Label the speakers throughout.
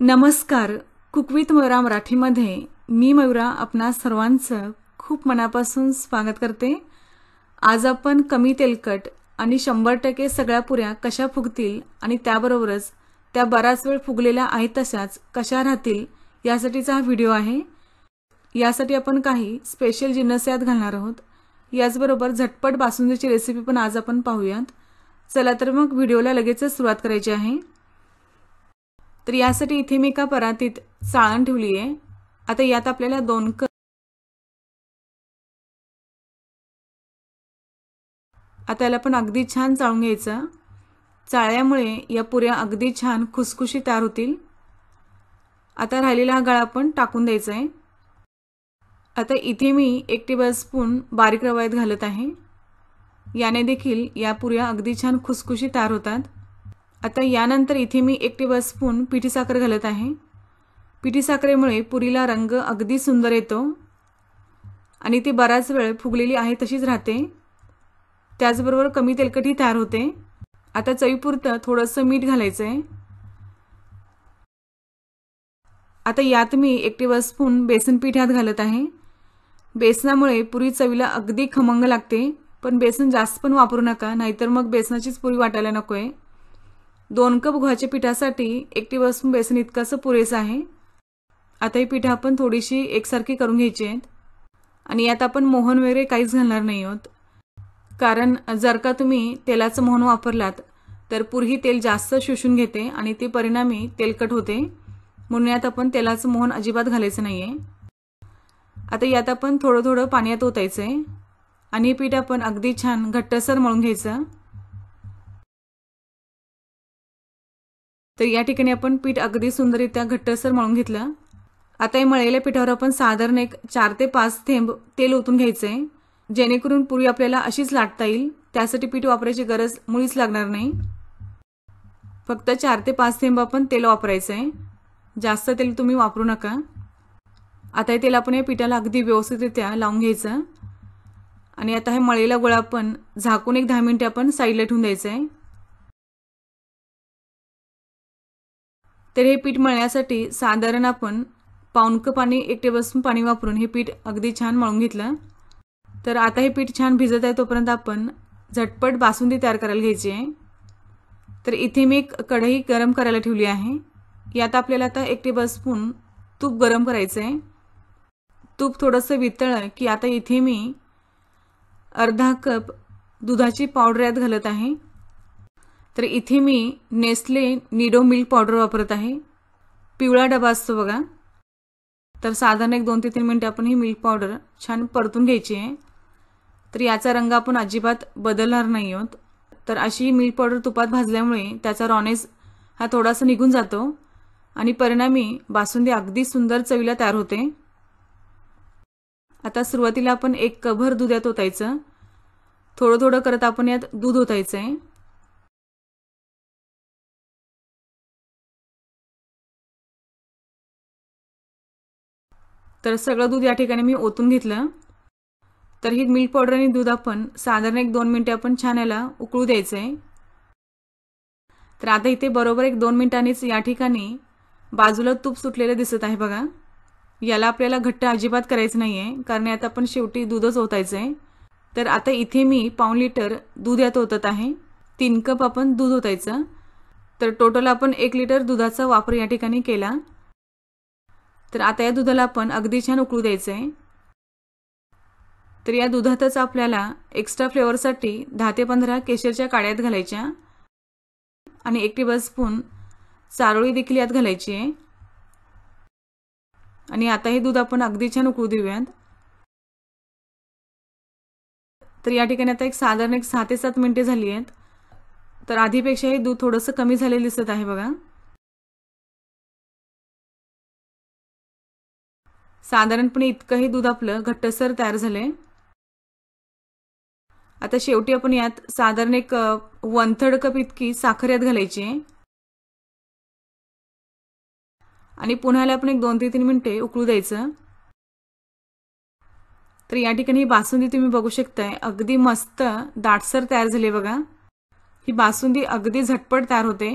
Speaker 1: नमस्कार कुकवित मयुरा मराठीमध्ये मी मयुरा आपणा सर्वांचं खूप मनापासून स्वागत करते आज आपण कमी तेलकट आणि शंभर टक्के सगळ्या पुऱ्या कशा फुगतील आणि त्याबरोबरच त्या बराच वेळ फुगलेल्या आहेत तशाच कशा राहतील यासाठीचा हा व्हिडिओ आहे यासाठी आपण काही स्पेशल जिन्नस यात घालणार आहोत याचबरोबर झटपट बासुंदीची रेसिपी पण आज आपण पाहूयात चला तर मग व्हिडिओला लगेचच सुरुवात करायची आहे तर यासाठी इथे मी एका परातीत चाळण ठेवली आहे आता यात आपल्याला दोन कप
Speaker 2: आता याला पण अगदी
Speaker 1: छान चाळून घ्यायचं चाळ्यामुळे या पुऱ्या अगदी छान खुसखुशी तयार होतील आता राहिलेला हा गळा पण टाकून द्यायचा आहे आता इथे मी एक टेबल स्पून बारीक रवायत घालत आहे याने देखील या पुऱ्या अगदी छान खुसखुशी तयार होतात आता यानंतर इथे मी एक टेबल स्पून पिठी साखर घालत आहे पिठी साखरेमुळे पुरीला रंग अगदी सुंदर येतो आणि ती बराच वेळ फुगलेली आहे तशीच राहते त्याचबरोबर कमी तेलकटही तयार होते आता चवीपुरतं थोडंसं मीठ घालायचं आहे आता यात मी एक टेबल स्पून बेसन पीठ यात घालत आहे बेसनामुळे पुरी चवीला अगदी खमंग लागते पण बेसन जास्त पण वापरू नका नाहीतर मग बेसनाचीच पुरी वाटायला नको आहे दोन कप गव्हाच्या पिठासाठी एक टेबल बेसन इतकाचं पुरेसं आहे आता ही पिठं आपण थोडीशी एकसारखी करून घ्यायची आहेत आणि यात आपण मोहन वगैरे काहीच घालणार नाही आहोत कारण जर का तुम्ही तेलाचं मोहन वापरलात तर पुरही तेल जास्त शोषून घेते आणि ते परिणामी तेलकट होते म्हणून यात आपण तेलाचं मोहन अजिबात घालायचं नाही आहे आता यात आपण थोडं थोडं पाण्यात ओतायचं आहे आणि हे पीठ आपण अगदी छान घट्टसर मळून घ्यायचं तर या ठिकाणी आपण पीठ अगदी सुंदररित्या घट्टसर मळून घेतलं आता हे मळलेल्या पिठावर आपण साधारण एक चार ते पाच थेंब तेल ओतून घ्यायचं आहे जेणेकरून पुरी आपल्याला अशीच लाटता येईल त्यासाठी पीठ वापरायची गरज मुळीच लागणार नाही फक्त चार ते पाच थेंब आपण तेल वापरायचं आहे जास्त तेल तुम्ही वापरू नका आता हे तेल आपण या पिठाला अगदी व्यवस्थितरित्या लावून घ्यायचं आणि आता हे मळलेला गोळा आपण झाकून एक दहा मिनटे आपण साईडला ठेवून द्यायचं आहे तर हे पीठ मळण्यासाठी साधारण आपण पाऊन कप आणि एक टेबलस्पून पाणी वापरून हे पीठ अगदी छान मळून घेतलं तर आता हे पीठ छान भिजत आहे तोपर्यंत आपण झटपट बासुंदी तयार करायला घ्यायची आहे तर इथे मी एक कढई गरम करायला ठेवली आहे यात आपल्याला आता एक टेबलस्पून तूप गरम करायचं आहे तूप थोडंसं आहे की आता इथे मी अर्धा कप दुधाची पावडर यात घालत आहे तर इथे मी नेस्ले निडो मिल्क पावडर वापरत आहे पिवळा डबा असतो बघा तर साधारण एक दोन ते तीन मिनटं आपण ही मिल्क पावडर छान परतून घ्यायची आहे तर याचा रंग आपण अजिबात बदलणार नाही आहोत तर अशी मिल्क पावडर तुपात भाजल्यामुळे त्याचा रॉनेस हा थोडासा निघून जातो आणि परिणामी बासुंदी अगदी सुंदर चवीला तयार होते आता सुरुवातीला आपण एक कभर दूध यात ओतायचं थोडं थोडं करत आपण यात दूध ओतायचं
Speaker 2: आहे तर सगळं दूध या ठिकाणी मी ओतून घेतलं
Speaker 1: तर ही मिल्क पावडर आणि दूध आपण साधारण एक दोन मिनटे आपण छान याला उकळू द्यायचं आहे तर आता इथे बरोबर एक दोन मिनिटांनीच या ठिकाणी बाजूला तूप सुटलेलं दिसत आहे बघा याला आपल्याला घट्ट अजिबात करायचं नाही आहे कारण यात आपण शेवटी दूधच ओतायचं आहे तर आता इथे मी पाऊन लिटर दूध यात ओतत आहे तीन कप आपण दूध ओतायचं तर टोटल आपण एक लिटर दुधाचा वापर या ठिकाणी केला तर आता या दुधाला आपण अगदी छान उकळू द्यायचं आहे तर या दुधातच आपल्याला एक्स्ट्रा फ्लेवरसाठी दहा ते पंधरा केशरच्या काड्यात घालायच्या आणि एक टेबल स्पून चारोळी देखील यात घालायची आहे आणि आता हे दूध आपण अगदी छान उकळू देऊयात
Speaker 2: तर या ठिकाणी आता एक साधारण एक सहा ते सात मिनटे झाली आहेत तर आधीपेक्षा हे दूध थोडंसं कमी झालेलं दिसत आहे बघा साधारणपणे इतकंही दूध आपलं घट्टसर तयार झालंय आता शेवटी आपण यात साधारण एक वन थर्ड कप इतकी साखर यात घालायची
Speaker 1: आणि पुन्हा आपण एक दोन ते तीन मिनटे उकळू द्यायचं तर या ठिकाणी ही बासुंदी तुम्ही बघू शकताय अगदी मस्त दाटसर तयार झाली बघा ही बासुंदी अगदी झटपट तयार होते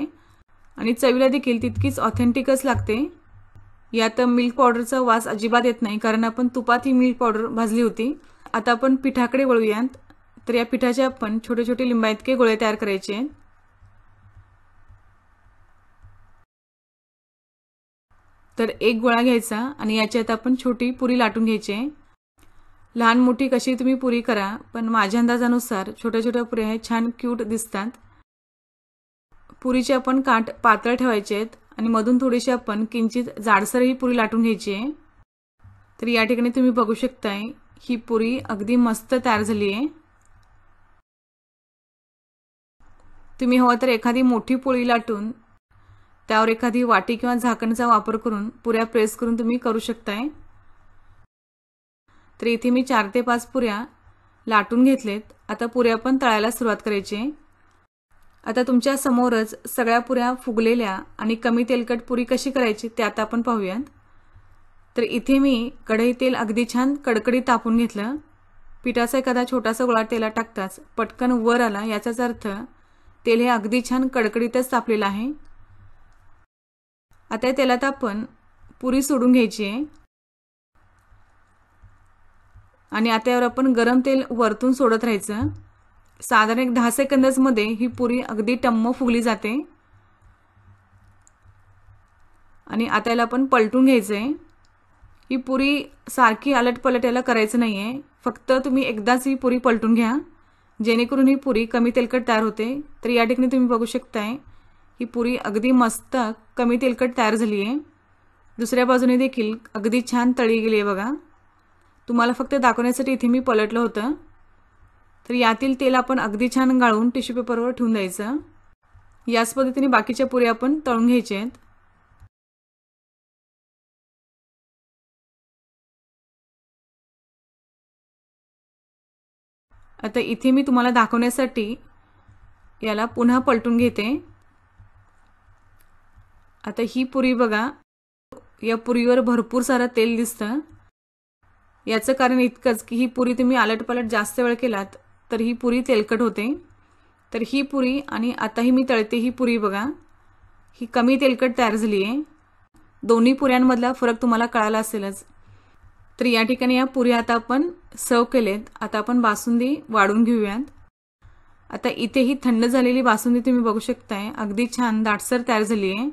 Speaker 1: आणि चवीला देखील तितकीच ऑथेंटिकच लागते यात मिल्क पावडरचा वास अजिबात येत नाही कारण आपण तुपात ही मिल्क पावडर भाजली होती आता आपण पिठाकडे वळूयात तर या पिठाचे आपण छोटे छोटे लिंबा इतके गोळे तयार करायचे तर एक गोळा घ्यायचा आणि आता आपण छोटी पुरी लाटून घ्यायची लहान मोठी कशी तुम्ही पुरी करा पण माझ्या अंदाजानुसार छोट्या छोट्या पुऱ्या छान क्यूट दिसतात पुरीचे आपण काठ पातळ ठेवायचे आहेत आणि मधून थोडीशी आपण किंचित जाडसर ही पुरी लाटून घ्यायची आहे तर या ठिकाणी तुम्ही बघू शकताय ही पुरी अगदी मस्त तयार झाली आहे तुम्ही हवं तर एखादी मोठी पोळी लाटून त्यावर एखादी वाटी किंवा झाकणचा वापर करून पुऱ्या प्रेस करून तुम्ही करू शकताय तर इथे मी चार ते पाच पुऱ्या लाटून घेतलेत आता पुऱ्या पण तळायला सुरुवात करायची आता तुमच्या समोरच सगळ्या पुऱ्या फुगलेल्या आणि कमी तेलकट पुरी कशी करायची ते आता आपण पाहूयात तर इथे मी कढई तेल अगदी छान कडकडीत तापून घेतलं पिठाचा एखादा छोटासा गोळा तेला टाकताच पटकन वर आला याचाच अर्थ तेल हे अगदी छान कडकडीतच तापलेलं आहे आता या तेलात आपण पुरी सोडून घ्यायची आहे आणि आता यावर आपण गरम तेल वरतून सोडत राहायचं साधारण एक दहा सेकंदचमध्ये ही पुरी अगदी टम्म फुगली जाते आणि आता याला आपण पलटून घ्यायचं आहे ही पुरी सारखी पलट याला करायचं नाही आहे फक्त तुम्ही एकदाच ही पुरी पलटून घ्या जेणेकरून ही पुरी कमी तेलकट तयार होते तर या ठिकाणी तुम्ही बघू शकताय ही पुरी अगदी मस्त कमी तेलकट तयार झाली आहे दुसऱ्या बाजूने देखील अगदी छान तळी गेली आहे बघा तुम्हाला फक्त दाखवण्यासाठी इथे मी पलटलं होतं तर यातील तेल आपण अगदी छान गाळून टिश्यू पेपरवर ठेवून द्यायचं याच पद्धतीने बाकीच्या पुऱ्या आपण तळून घ्यायचे आहेत आता इथे मी तुम्हाला दाखवण्यासाठी याला पुन्हा पलटून घेते आता ही पुरी बघा या पुरीवर भरपूर सारं तेल दिसतं याचं कारण इतकंच की ही पुरी तुम्ही आलटपालट जास्त वेळ केलात तर ही पुरी तेलकट होते तर ही पुरी आणि आताही मी तळते ही पुरी बघा ही कमी तेलकट तयार झाली आहे दोन्ही पुऱ्यांमधला फरक तुम्हाला कळाला असेलच तर या ठिकाणी या पुऱ्या आता आपण सर्व केलेत आता आपण बासुंदी वाढून घेऊयात आता इथे ही थंड झालेली बासुंदी तुम्ही बघू शकताय अगदी छान दाटसर तयार झाली आहे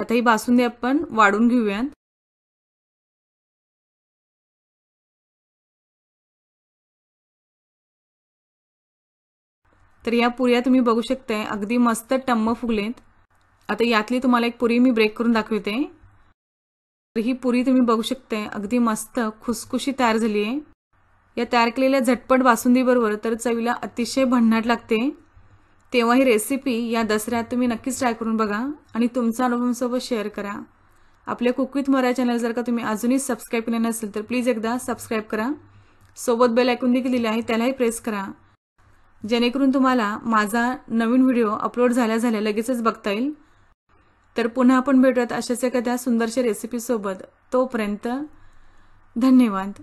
Speaker 2: आता ही बासुंदी आपण वाढून घेऊयात
Speaker 1: तर या पुऱ्या तुम्ही बघू शकताय अगदी मस्त टम्म फुगलेत आता यातली तुम्हाला एक पुरी मी ब्रेक करून दाखवते तर ही पुरी तुम्ही बघू शकताय अगदी मस्त खुसखुशी तयार झाली आहे या तयार केलेल्या झटपट बासुंदीबरोबर तर चवीला अतिशय भन्नाट लागते तेव्हा ही रेसिपी या दसऱ्यात तुम्ही नक्कीच ट्राय करून बघा आणि तुमचा अनुभवांसोबत शेअर करा आपल्या कुक मरा चॅनल जर का तुम्ही अजूनही सबस्क्राईब केले नसेल तर प्लीज एकदा सबस्क्राईब करा सोबत बेल ऐकून देखील दिले आहे त्यालाही प्रेस करा जेणेकरून तुम्हाला माझा नवीन व्हिडिओ अपलोड झाल्या झाल्या लगेचच बघता येईल तर पुन्हा आपण भेटूयात अशाच एखाद्या सुंदरशा रेसिपीसोबत तोपर्यंत
Speaker 2: धन्यवाद